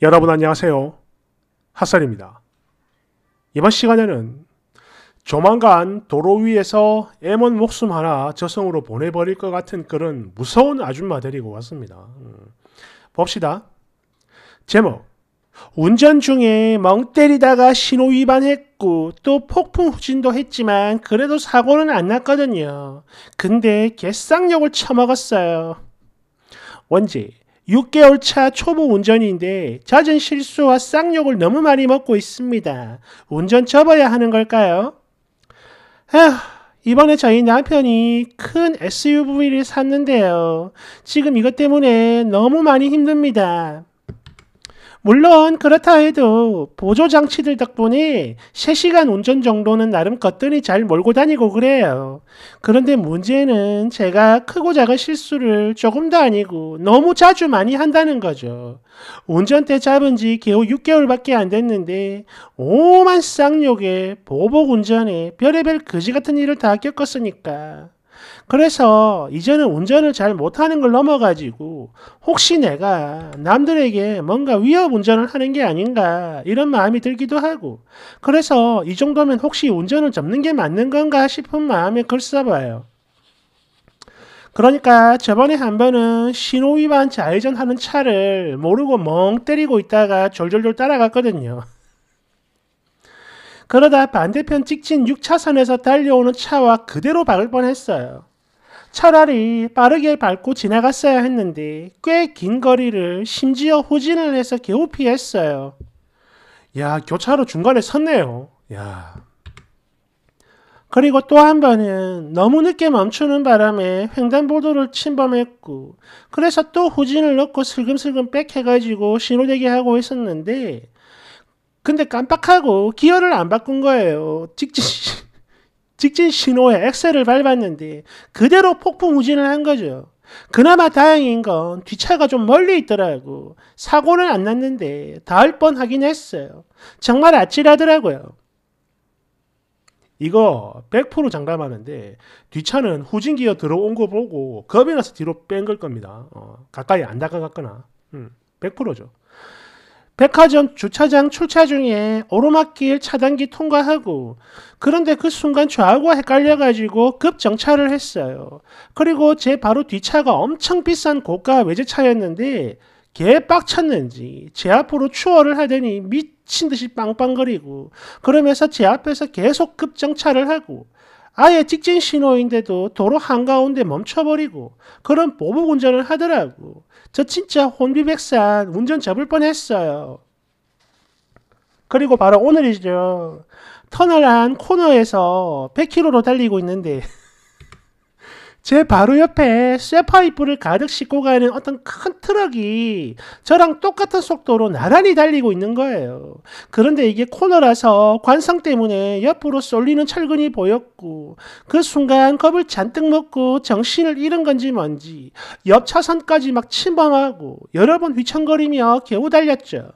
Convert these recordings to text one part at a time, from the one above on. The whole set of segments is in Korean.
여러분 안녕하세요. 핫설입니다. 이번 시간에는 조만간 도로 위에서 애먼 목숨 하나 저승으로 보내버릴 것 같은 그런 무서운 아줌마 데리고 왔습니다. 음. 봅시다. 제목 운전 중에 멍 때리다가 신호 위반했고 또 폭풍 후진도 했지만 그래도 사고는 안 났거든요. 근데 개쌍욕을 처먹었어요. 원지 6개월 차 초보 운전인데 잦은 실수와 쌍욕을 너무 많이 먹고 있습니다. 운전 접어야 하는 걸까요? 에휴, 이번에 저희 남편이 큰 SUV를 샀는데요. 지금 이것 때문에 너무 많이 힘듭니다. 물론 그렇다 해도 보조장치들 덕분에 3시간 운전 정도는 나름 거뜬히 잘 몰고 다니고 그래요. 그런데 문제는 제가 크고 작은 실수를 조금도 아니고 너무 자주 많이 한다는 거죠. 운전대 잡은 지 겨우 6개월밖에 안 됐는데 오만 쌍욕에 보복 운전에 별의별 그지 같은 일을 다 겪었으니까. 그래서 이제는 운전을 잘 못하는 걸 넘어가지고 혹시 내가 남들에게 뭔가 위협 운전을 하는 게 아닌가 이런 마음이 들기도 하고 그래서 이 정도면 혹시 운전을 접는 게 맞는 건가 싶은 마음에 글 써봐요. 그러니까 저번에 한 번은 신호위반 좌회전하는 차를 모르고 멍 때리고 있다가 졸졸졸 따라갔거든요. 그러다 반대편 직진 6차선에서 달려오는 차와 그대로 박을 뻔했어요. 차라리 빠르게 밟고 지나갔어야 했는데 꽤 긴 거리를 심지어 후진을 해서 겨우 피했어요. 야, 교차로 중간에 섰네요. 야. 그리고 또 한 번은 너무 늦게 멈추는 바람에 횡단보도를 침범했고, 그래서 또 후진을 넣고 슬금슬금 백해가지고 신호대기하고 있었는데, 근데 깜빡하고 기어를 안 바꾼 거예요. 직진. 직진 신호에 엑셀을 밟았는데 그대로 폭풍 우진을 한 거죠. 그나마 다행인 건 뒷차가 좀 멀리 있더라고. 사고는 안 났는데 닿을 뻔 하긴 했어요. 정말 아찔하더라고요. 이거 100% 장담하는데 뒷차는 후진기어 들어온 거 보고 겁이 나서 뒤로 뺀 걸 겁니다. 어, 가까이 안 다가갔거나 음, 100%죠. 백화점 주차장 출차 중에 오르막길 차단기 통과하고 그런데 그 순간 좌우가 헷갈려가지고 급 정차를 했어요. 그리고 제 바로 뒤차가 엄청 비싼 고가 외제차였는데 개빡쳤는지 제 앞으로 추월을 하더니 미친 듯이 빵빵거리고 그러면서 제 앞에서 계속 급정차를 하고 아예 직진 신호인데도 도로 한가운데 멈춰버리고 그런 보복 운전을 하더라고. 저 진짜 혼비백산 운전 잡을 뻔했어요. 그리고 바로 오늘이죠. 터널 안 코너에서 100km로 달리고 있는데 제 바로 옆에 쇠파이프를 가득 싣고 가는 어떤 큰 트럭이 저랑 똑같은 속도로 나란히 달리고 있는 거예요. 그런데 이게 코너라서 관성 때문에 옆으로 쏠리는 철근이 보였고 그 순간 겁을 잔뜩 먹고 정신을 잃은 건지 뭔지 옆 차선까지 막 침범하고 여러 번 휘청거리며 겨우 달렸죠.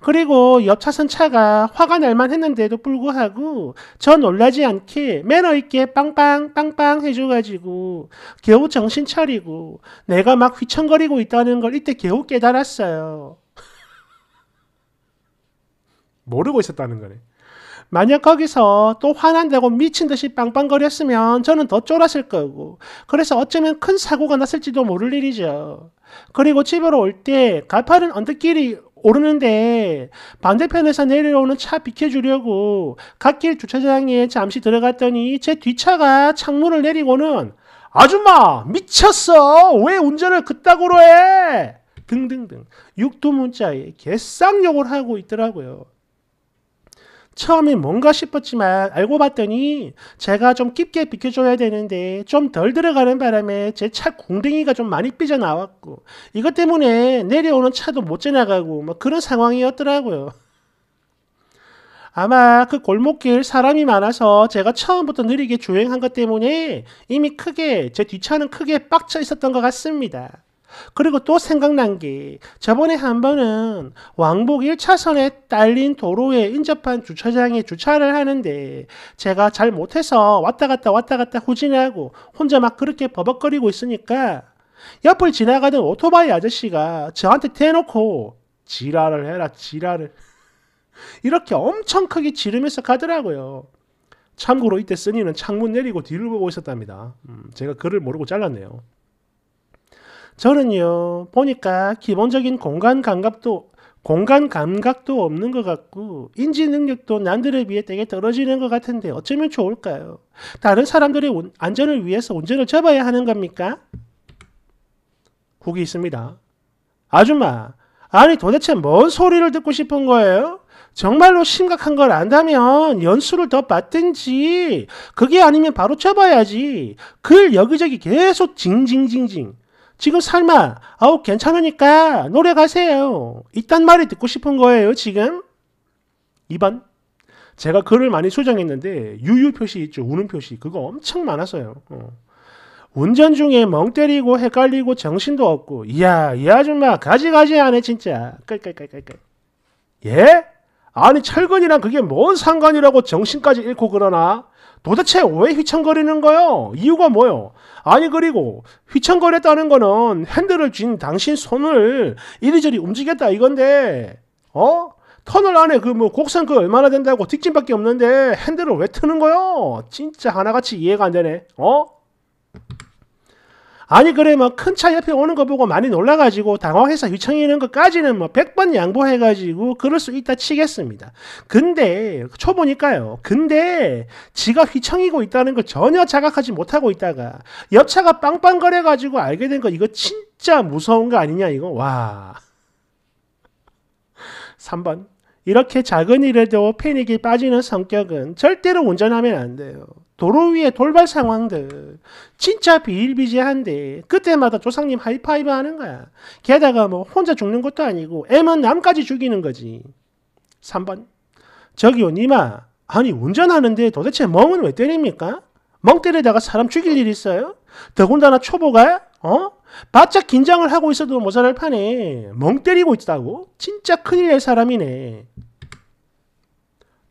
그리고 옆 차선 차가 화가 날만 했는데도 불구하고 저 놀라지 않게 매너 있게 빵빵 빵빵 해줘가지고 겨우 정신 차리고 내가 막 휘청거리고 있다는 걸 이때 겨우 깨달았어요. 모르고 있었다는 거네. 만약 거기서 또 화난다고 미친 듯이 빵빵거렸으면 저는 더 쫄았을 거고, 그래서 어쩌면 큰 사고가 났을지도 모를 일이죠. 그리고 집으로 올 때 가파른 언덕길이 오르는데 반대편에서 내려오는 차 비켜주려고 갓길 주차장에 잠시 들어갔더니 제 뒷차가 창문을 내리고는 아줌마 미쳤어 왜 운전을 그따구로 해 등등등 육두문자에 개쌍욕을 하고 있더라고요. 처음엔 뭔가 싶었지만 알고 봤더니 제가 좀 깊게 비켜줘야 되는데 좀 덜 들어가는 바람에 제 차 궁뎅이가 좀 많이 삐져나왔고 이것 때문에 내려오는 차도 못 지나가고 뭐 그런 상황이었더라고요. 아마 그 골목길 사람이 많아서 제가 처음부터 느리게 주행한 것 때문에 이미 크게 제 뒷차는 크게 빡쳐 있었던 것 같습니다. 그리고 또 생각난 게 저번에 한 번은 왕복 1차선에 딸린 도로에 인접한 주차장에 주차를 하는데 제가 잘 못해서 왔다 갔다 왔다 갔다 후진하고 혼자 막 그렇게 버벅거리고 있으니까 옆을 지나가던 오토바이 아저씨가 저한테 대놓고 지랄을 해라 지랄을 이렇게 엄청 크게 지르면서 가더라고요. 참고로 이때 쓰니는 창문 내리고 뒤를 보고 있었답니다. 음, 제가 글을 모르고 잘랐네요. 저는요, 보니까 기본적인 공간 감각도, 공간 감각도 없는 것 같고, 인지 능력도 남들에 비해 되게 떨어지는 것 같은데, 어쩌면 좋을까요? 다른 사람들의 안전을 위해서 운전을 접어야 하는 겁니까? 후기 있습니다. 아줌마, 아니 도대체 뭔 소리를 듣고 싶은 거예요? 정말로 심각한 걸 안다면 연수를 더 받든지 그게 아니면 바로 접어야지글 여기저기 계속 징징징징 지금 설마 아우 괜찮으니까 노래 가세요. 이딴 말이 듣고 싶은 거예요 지금? 2번 제가 글을 많이 수정했는데 유유 표시 있죠 우는 표시 그거 엄청 많았어요. 어. 운전 중에 멍 때리고 헷갈리고 정신도 없고 이야 이 아줌마 가지가지 하네 진짜 깔깔깔깔깔 예? 아니 철근이랑 그게 뭔 상관이라고 정신까지 잃고 그러나 도대체 왜 휘청거리는 거요? 이유가 뭐요? 아니 그리고 휘청거렸다는 거는 핸들을 쥔 당신 손을 이리저리 움직였다 이건데 어? 터널 안에 그 뭐 곡선 그 얼마나 된다고 직진밖에 없는데 핸들을 왜 트는 거요? 진짜 하나같이 이해가 안 되네. 어? 아니 그래면큰차 뭐 옆에 오는 거 보고 많이 놀라가지고 당황해서 휘청이는 것까지는 뭐 100번 양보해가지고 그럴 수 있다 치겠습니다. 근데 초보니까요. 근데 지가 휘청이고 있다는 걸 전혀 자각하지 못하고 있다가 옆차가 빵빵거려가지고 알게 된 거 이거 진짜 무서운 거 아니냐 이거 와. 3번 이렇게 작은 일에도 패닉이 빠지는 성격은 절대로 운전하면 안 돼요. 도로 위에 돌발 상황들 진짜 비일비재한데 그때마다 조상님 하이파이브 하는 거야. 게다가 뭐 혼자 죽는 것도 아니고 M은 남까지 죽이는 거지. 3번 저기요 니마 아니 운전하는데 도대체 멍은 왜 때립니까? 멍 때리다가 사람 죽일 일 있어요? 더군다나 초보가 어? 바짝 긴장을 하고 있어도 모자랄 판에 멍 때리고 있다고? 진짜 큰일 날 사람이네.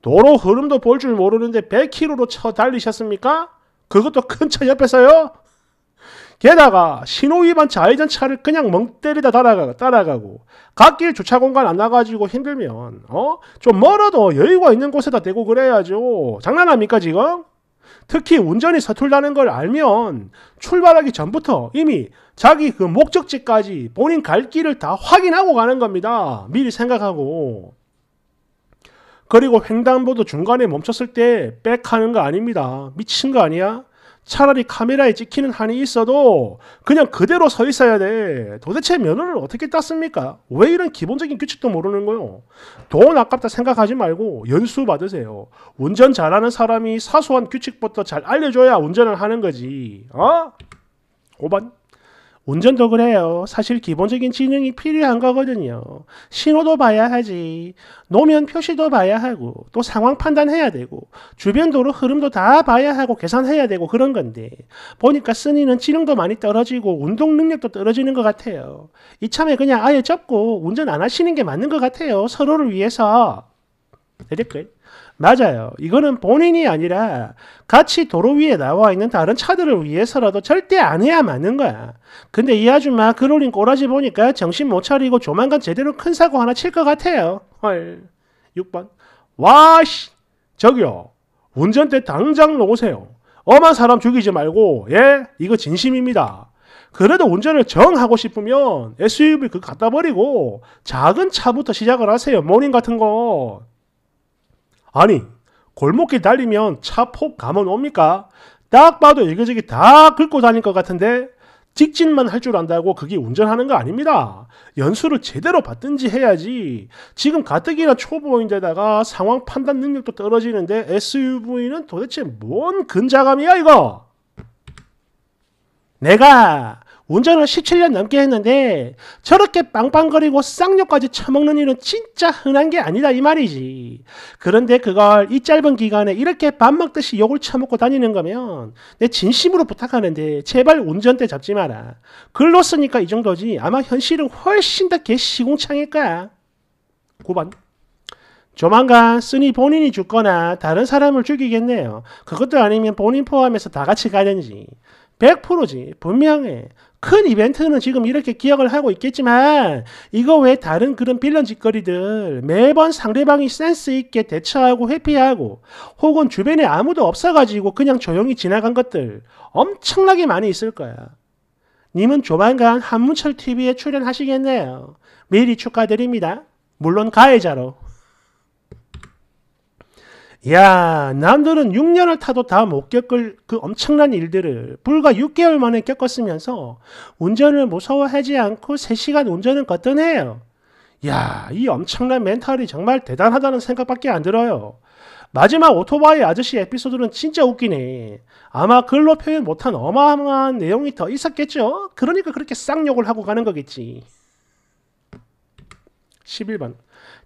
도로 흐름도 볼 줄 모르는데 100km로 쳐 달리셨습니까? 그것도 큰 차 옆에서요? 게다가 신호위반 좌회전 차를 그냥 멍 때리다 따라가, 따라가고 갓길 주차 공간 안 나가지고 힘들면 어? 좀 멀어도 여유가 있는 곳에다 대고 그래야죠. 장난합니까 지금? 특히 운전이 서툴다는 걸 알면 출발하기 전부터 이미 자기 그 목적지까지 본인 갈 길을 다 확인하고 가는 겁니다. 미리 생각하고 그리고 횡단보도 중간에 멈췄을 때 백하는 거 아닙니다. 미친 거 아니야? 차라리 카메라에 찍히는 한이 있어도 그냥 그대로 서 있어야 돼. 도대체 면허를 어떻게 땄습니까? 왜 이런 기본적인 규칙도 모르는 거요? 돈 아깝다 생각하지 말고 연수 받으세요. 운전 잘하는 사람이 사소한 규칙부터 잘 알려줘야 운전을 하는 거지. 어? 5번. 운전도 그래요. 사실 기본적인 지능이 필요한 거거든요. 신호도 봐야 하지, 노면 표시도 봐야 하고, 또 상황 판단해야 되고, 주변 도로 흐름도 다 봐야 하고, 계산해야 되고 그런 건데, 보니까 쓰니는 지능도 많이 떨어지고, 운동 능력도 떨어지는 것 같아요. 이참에 그냥 아예 접고 운전 안 하시는 게 맞는 것 같아요. 서로를 위해서. 내 댓글. 맞아요. 이거는 본인이 아니라 같이 도로 위에 나와 있는 다른 차들을 위해서라도 절대 안 해야 맞는 거야. 근데 이 아줌마 그 올린 꼬라지 보니까 정신 못 차리고 조만간 제대로 큰 사고 하나 칠 것 같아요. 헐. 6번. 와씨. 저기요. 운전대 당장 놓으세요. 엄한 사람 죽이지 말고 예? 이거 진심입니다. 그래도 운전을 정하고 싶으면 SUV 그 갖다 버리고 작은 차부터 시작을 하세요. 모닝 같은 거. 아니 골목길 달리면 차폭 감은 옵니까? 딱 봐도 이기저기다 긁고 다닐 것 같은데 직진만 할 줄 안다고 그게 운전하는 거 아닙니다. 연수를 제대로 받든지 해야지. 지금 가뜩이나 초보인데다가 상황 판단 능력도 떨어지는데 SUV는 도대체 뭔 근자감이야 이거? 내가 운전을 17년 넘게 했는데 저렇게 빵빵거리고 쌍욕까지 처먹는 일은 진짜 흔한 게 아니다 이 말이지. 그런데 그걸 이 짧은 기간에 이렇게 밥 먹듯이 욕을 처먹고 다니는 거면 내 진심으로 부탁하는데 제발 운전대 잡지 마라. 글로 쓰니까 이 정도지 아마 현실은 훨씬 더 개시공창일 거야. 9번. 조만간 쓰니 본인이 죽거나 다른 사람을 죽이겠네요. 그것도 아니면 본인 포함해서 다 같이 가든지. 100%지. 분명해. 큰 이벤트는 지금 이렇게 기억을 하고 있겠지만 이거 외 다른 그런 빌런 짓거리들 매번 상대방이 센스 있게 대처하고 회피하고 혹은 주변에 아무도 없어가지고 그냥 조용히 지나간 것들 엄청나게 많이 있을 거야. 님은 조만간 한문철 TV에 출연하시겠네요. 미리 축하드립니다. 물론 가해자로. 야 남들은 6년을 타도 다 못 겪을 그 엄청난 일들을 불과 6개월 만에 겪었으면서 운전을 무서워하지 않고 3시간 운전은 거뜬해요. 야, 이 엄청난 멘탈이 정말 대단하다는 생각밖에 안 들어요. 마지막 오토바이 아저씨 에피소드는 진짜 웃기네. 아마 글로 표현 못한 어마어마한 내용이 더 있었겠죠? 그러니까 그렇게 쌍욕을 하고 가는 거겠지. 11번.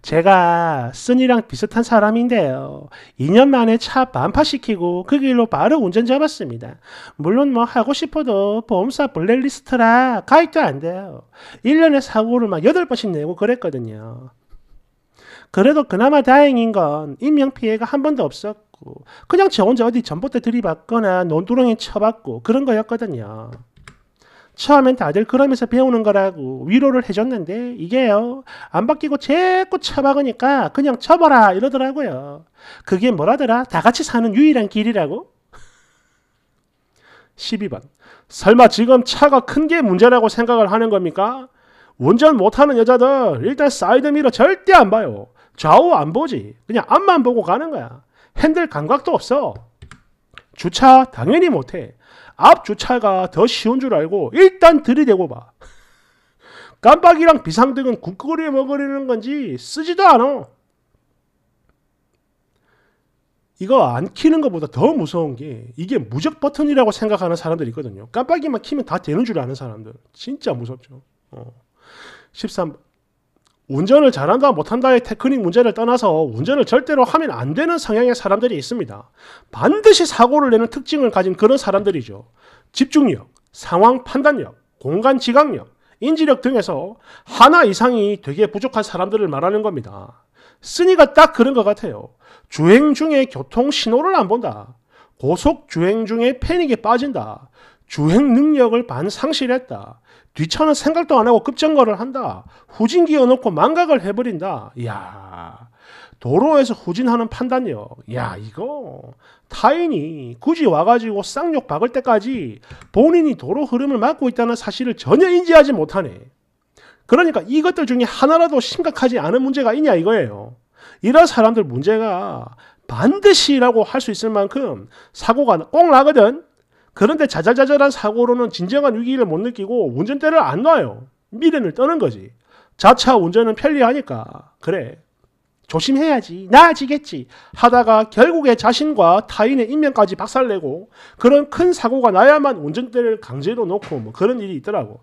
제가 쓴이랑 비슷한 사람인데요. 2년 만에 차 반파시키고 그 길로 바로 운전 잡았습니다. 물론 뭐 하고 싶어도 보험사 블랙리스트라 가입도 안 돼요. 1년에 사고를 막 8번씩 내고 그랬거든요. 그래도 그나마 다행인 건 인명피해가 한 번도 없었고 그냥 저 혼자 어디 전봇대 들이받거나 논두렁에 쳐박고 그런 거였거든요. 처음엔 다들 그러면서 배우는 거라고 위로를 해줬는데 이게요 안 바뀌고 제꾸 쳐박으니까 그냥 쳐봐라 이러더라고요. 그게 뭐라더라? 다 같이 사는 유일한 길이라고? 12번 설마 지금 차가 큰 게 문제라고 생각을 하는 겁니까? 운전 못하는 여자들 일단 사이드미러 절대 안 봐요. 좌우 안 보지. 그냥 앞만 보고 가는 거야. 핸들 감각도 없어. 주차 당연히 못해. 앞 주차가 더 쉬운 줄 알고 일단 들이대고 봐. 깜빡이랑 비상등은 국거리에 먹으리는 건지 쓰지도 않아. 이거 안 키는 것보다 더 무서운 게 이게 무적 버튼이라고 생각하는 사람들이 있거든요. 깜빡이만 키면 다 되는 줄 아는 사람들. 진짜 무섭죠. 어. 13, 운전을 잘한다 못한다의 테크닉 문제를 떠나서 운전을 절대로 하면 안 되는 성향의 사람들이 있습니다. 반드시 사고를 내는 특징을 가진 그런 사람들이죠. 집중력, 상황 판단력, 공간 지각력, 인지력 등에서 하나 이상이 되게 부족한 사람들을 말하는 겁니다. 쓰니가 딱 그런 것 같아요. 주행 중에 교통 신호를 안 본다. 고속 주행 중에 패닉에 빠진다. 주행 능력을 반상실했다. 뒤차는 생각도 안 하고 급정거를 한다. 후진 기어놓고 망각을 해버린다. 야 도로에서 후진하는 판단력. 야 이거 타인이 굳이 와가지고 쌍욕 박을 때까지 본인이 도로 흐름을 막고 있다는 사실을 전혀 인지하지 못하네. 그러니까 이것들 중에 하나라도 심각하지 않은 문제가 있냐 이거예요. 이런 사람들 문제가 반드시라고 할 수 있을 만큼 사고가 꼭 나거든. 그런데 자잘자잘한 사고로는 진정한 위기를 못 느끼고 운전대를 안 놔요. 미련을 떠는 거지. 자차 운전은 편리하니까. 그래. 조심해야지. 나아지겠지. 하다가 결국에 자신과 타인의 인명까지 박살내고 그런 큰 사고가 나야만 운전대를 강제로 놓고 뭐 그런 일이 있더라고.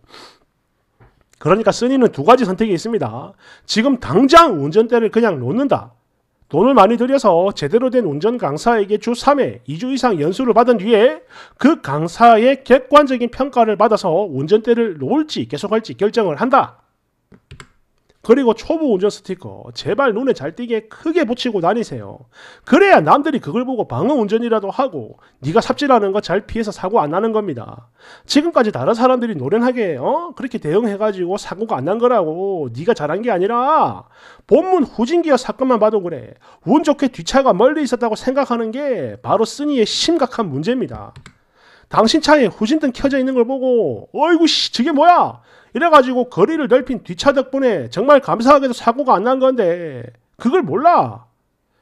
그러니까 쓰니는 두 가지 선택이 있습니다. 지금 당장 운전대를 그냥 놓는다. 돈을 많이 들여서 제대로 된 운전 강사에게 주 3회 2주 이상 연수를 받은 뒤에 그 강사의 객관적인 평가를 받아서 운전대를 놓을지 계속할지 결정을 한다. 그리고 초보 운전 스티커 제발 눈에 잘 띄게 크게 붙이고 다니세요. 그래야 남들이 그걸 보고 방어 운전이라도 하고 네가 삽질하는 거 잘 피해서 사고 안 나는 겁니다. 지금까지 다른 사람들이 노련하게 어? 그렇게 대응해가지고 사고가 안 난 거라고 네가 잘한 게 아니라 본문 후진기어 사건만 봐도 그래. 운 좋게 뒷차가 멀리 있었다고 생각하는 게 바로 쓰니의 심각한 문제입니다. 당신 차에 후진등 켜져 있는 걸 보고 어이구 씨 저게 뭐야 이래가지고 거리를 넓힌 뒷차 덕분에 정말 감사하게도 사고가 안 난 건데 그걸 몰라.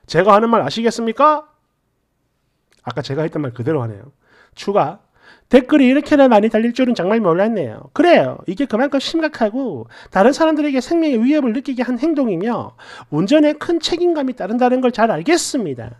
제가 하는 말 아시겠습니까? 아까 제가 했던 말 그대로 하네요. 추가 댓글이 이렇게나 많이 달릴 줄은 정말 몰랐네요. 그래요. 이게 그만큼 심각하고 다른 사람들에게 생명의 위협을 느끼게 한 행동이며 운전에 큰 책임감이 따른다는 걸 잘 알겠습니다.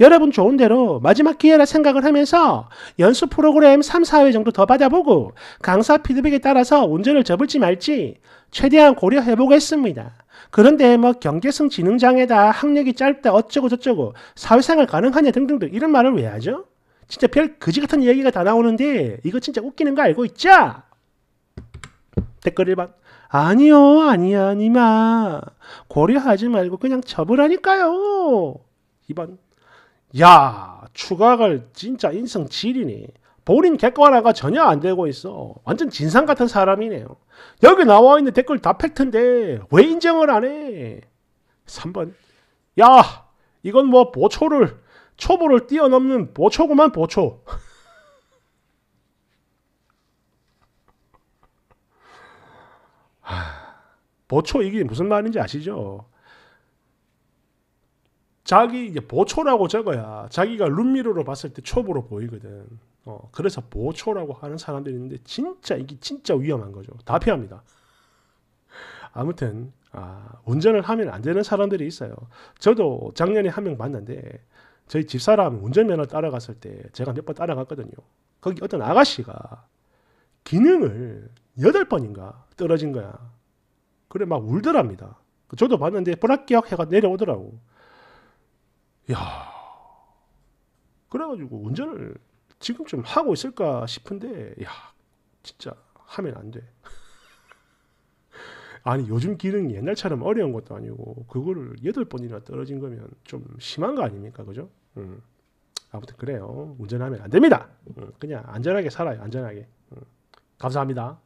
여러분 좋은 대로 마지막 기회라 생각을 하면서 연수 프로그램 3, 4회 정도 더 받아보고 강사 피드백에 따라서 운전을 접을지 말지 최대한 고려해보겠습니다. 그런데 뭐 경계성 지능장애다, 학력이 짧다, 어쩌고 저쩌고 사회생활 가능하냐 등등등 이런 말을 왜 하죠? 진짜 별그지 같은 얘기가 다 나오는데 이거 진짜 웃기는 거 알고 있죠? 댓글 1번 아니요 아니야 아니마 고려하지 말고 그냥 접으라니까요 2번 야 추각을 진짜 인성 지리니 본인 객관화가 전혀 안 되고 있어 완전 진상 같은 사람이네요 여기 나와 있는 댓글 다 팩트인데 왜 인정을 안해 3번 야 이건 뭐 보초를 초보를 뛰어넘는 보초구만 보초 보초 이게 무슨 말인지 아시죠? 자기 이게 보초라고 적어야 자기가 룸미러로 봤을 때 초보로 보이거든. 어, 그래서 보초라고 하는 사람들이 있는데 진짜 이게 진짜 위험한 거죠. 다 피합니다. 아무튼 아, 운전을 하면 안 되는 사람들이 있어요. 저도 작년에 한 명봤는데 저희 집사람 운전면허 따라갔을 때 제가 몇 번 따라갔거든요. 거기 어떤 아가씨가 기능을 여덟 번인가 떨어진 거야. 그래 막 울더랍니다. 저도 봤는데 브라키역 해가 내려오더라고. 야 그래가지고 운전을 지금쯤 하고 있을까 싶은데 야 진짜 하면 안 돼. 아니 요즘 기능이 옛날처럼 어려운 것도 아니고 그거를 여덟 번이나 떨어진 거면 좀 심한 거 아닙니까 그죠? 음. 아무튼 그래요 운전하면 안 됩니다. 음. 그냥 안전하게 살아요 안전하게. 음. 감사합니다.